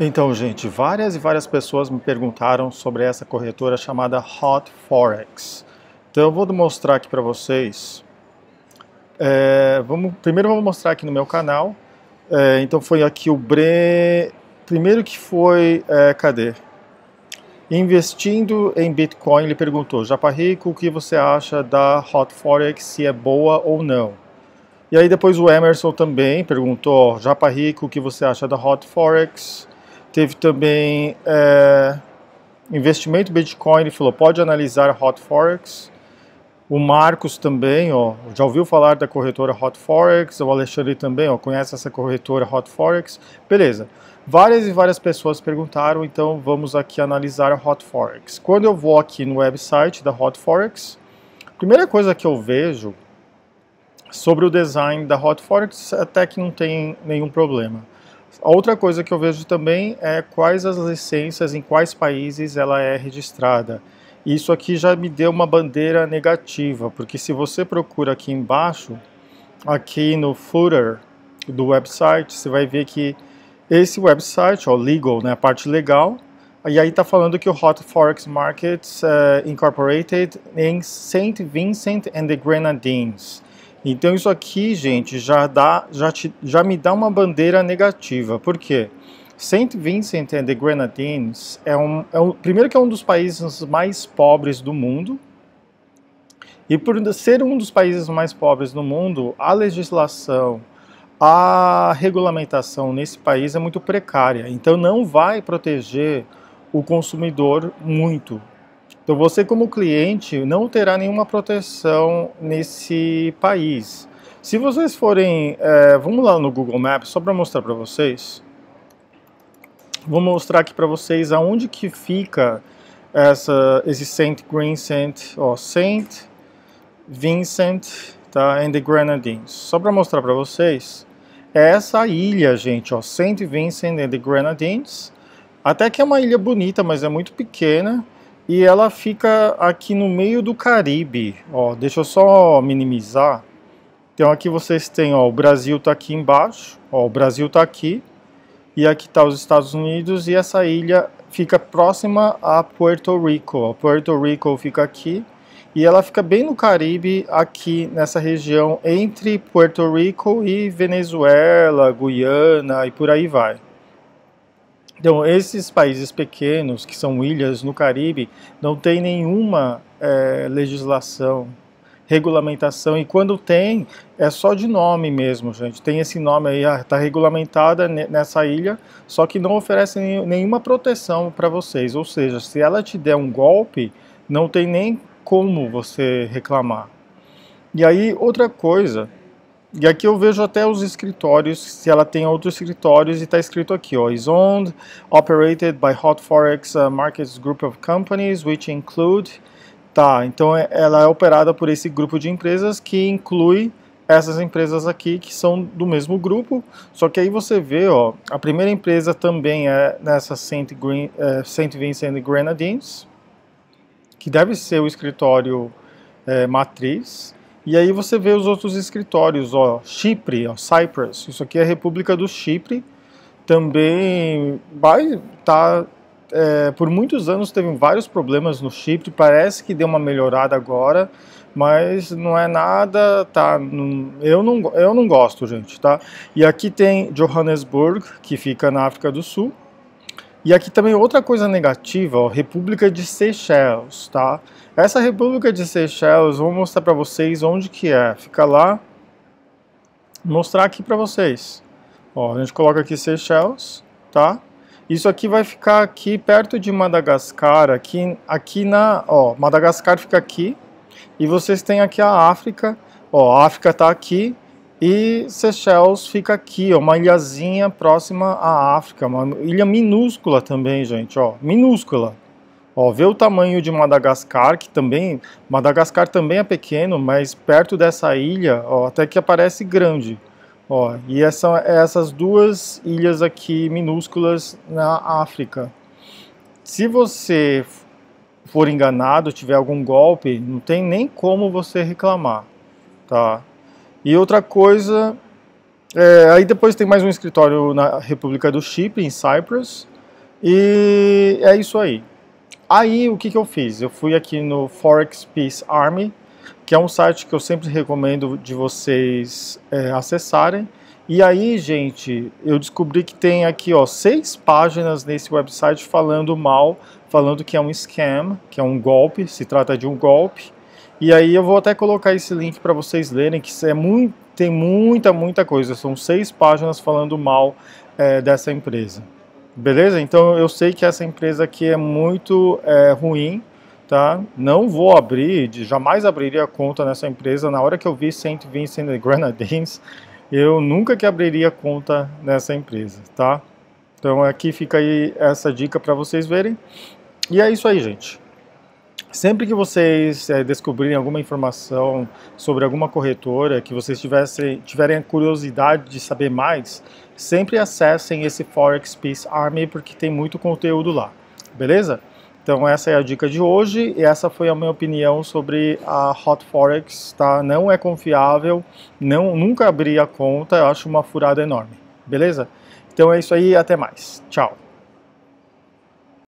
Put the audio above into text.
Então, gente, várias e várias pessoas me perguntaram sobre essa corretora chamada Hot Forex. Então, eu vou mostrar aqui para vocês. É, vamos, primeiro, vou mostrar aqui no meu canal. É, então, foi aqui o Bre. Primeiro que foi. É, cadê? Investindo em Bitcoin, ele perguntou: Japa Rico, o que você acha da Hot Forex? Se é boa ou não? E aí, depois o Emerson também perguntou: Japa Rico, o que você acha da Hot Forex? Teve também é, investimento Bitcoin, ele falou, pode analisar Hot Forex. O Marcos também, ó, já ouviu falar da corretora Hot Forex, o Alexandre também, ó, conhece essa corretora Hot Forex. Beleza. Várias e várias pessoas perguntaram, então vamos aqui analisar a Hot Forex. Quando eu vou aqui no website da Hot Forex, a primeira coisa que eu vejo sobre o design da Hot Forex é até que não tem nenhum problema. A outra coisa que eu vejo também é quais as licenças, em quais países ela é registrada. Isso aqui já me deu uma bandeira negativa, porque se você procura aqui embaixo, aqui no footer do website, você vai ver que esse website, o legal, né, a parte legal, e aí está falando que o Hot Forex Markets uh, Incorporated em St. Vincent and the Grenadines. Então isso aqui, gente, já, dá, já, te, já me dá uma bandeira negativa. Por quê? Saint Vincent and the Grenadines é um, é um, primeiro que é um dos países mais pobres do mundo. E por ser um dos países mais pobres do mundo, a legislação, a regulamentação nesse país é muito precária. Então não vai proteger o consumidor muito. Então você como cliente não terá nenhuma proteção nesse país. Se vocês forem, é, vamos lá no Google Maps só para mostrar para vocês. Vou mostrar aqui para vocês aonde que fica essa, esse Saint Saint, ó, Saint Vincent, tá, and the Grenadines. Só para mostrar para vocês, é essa ilha, gente, ó, Saint Vincent and the Grenadines. Até que é uma ilha bonita, mas é muito pequena e ela fica aqui no meio do Caribe. Ó, deixa eu só minimizar. Então aqui vocês têm, ó, o Brasil tá aqui embaixo, ó, o Brasil tá aqui e aqui tá os Estados Unidos e essa ilha fica próxima a Puerto Rico. Ó, Puerto Rico fica aqui e ela fica bem no Caribe, aqui nessa região entre Puerto Rico e Venezuela, Guiana e por aí vai. Então, esses países pequenos, que são ilhas no Caribe, não tem nenhuma é, legislação, regulamentação, e quando tem, é só de nome mesmo, gente. Tem esse nome aí, está ah, regulamentada nessa ilha, só que não oferece nenhuma proteção para vocês. Ou seja, se ela te der um golpe, não tem nem como você reclamar. E aí, outra coisa e aqui eu vejo até os escritórios, se ela tem outros escritórios, e está escrito aqui, ó, is owned, operated by Hot Forex uh, Markets Group of Companies, which include, tá, então é, ela é operada por esse grupo de empresas que inclui essas empresas aqui que são do mesmo grupo, só que aí você vê, ó, a primeira empresa também é nessa Saint, Green, é, Saint Vincent Grenadines, que deve ser o escritório é, matriz, e aí você vê os outros escritórios, ó, Chipre, ó, Cyprus, isso aqui é a República do Chipre, também vai tá é, por muitos anos teve vários problemas no Chipre, parece que deu uma melhorada agora, mas não é nada, tá? Não, eu não, eu não gosto, gente, tá? E aqui tem Johannesburg, que fica na África do Sul, e aqui também outra coisa negativa, ó, República de Seychelles, tá? Essa República de Seychelles, vou mostrar para vocês onde que é. Fica lá, mostrar aqui para vocês. Ó, a gente coloca aqui Seychelles, tá? Isso aqui vai ficar aqui perto de Madagascar, aqui, aqui na, ó, Madagascar fica aqui. E vocês têm aqui a África, ó, a África tá aqui, e Seychelles fica aqui, ó, uma ilhazinha próxima à África, uma ilha minúscula também, gente, ó, minúscula. Ó, vê o tamanho de Madagascar, que também, Madagascar também é pequeno, mas perto dessa ilha, ó, até que aparece grande. Ó, e essa, é essas duas ilhas aqui minúsculas na África. Se você for enganado, tiver algum golpe, não tem nem como você reclamar, tá? E outra coisa, é, aí depois tem mais um escritório na República do Chipre, em Cyprus, e é isso aí. Aí o que, que eu fiz? Eu fui aqui no Forex Peace Army, que é um site que eu sempre recomendo de vocês é, acessarem. E aí, gente, eu descobri que tem aqui ó, seis páginas nesse website falando mal, falando que é um scam, que é um golpe, se trata de um golpe. E aí eu vou até colocar esse link para vocês lerem, que é muito, tem muita, muita coisa. São seis páginas falando mal é, dessa empresa. Beleza? Então eu sei que essa empresa aqui é muito é, ruim, tá? Não vou abrir, jamais abriria conta nessa empresa. Na hora que eu vi 120 Vincent Grenadines, eu nunca que abriria conta nessa empresa, tá? Então aqui fica aí essa dica para vocês verem. E é isso aí, gente. Sempre que vocês é, descobrirem alguma informação sobre alguma corretora, que vocês tivessem, tiverem a curiosidade de saber mais, sempre acessem esse Forex Peace Army porque tem muito conteúdo lá, beleza? Então essa é a dica de hoje e essa foi a minha opinião sobre a Hot Forex, tá? Não é confiável, não nunca abri a conta, eu acho uma furada enorme, beleza? Então é isso aí, até mais, tchau!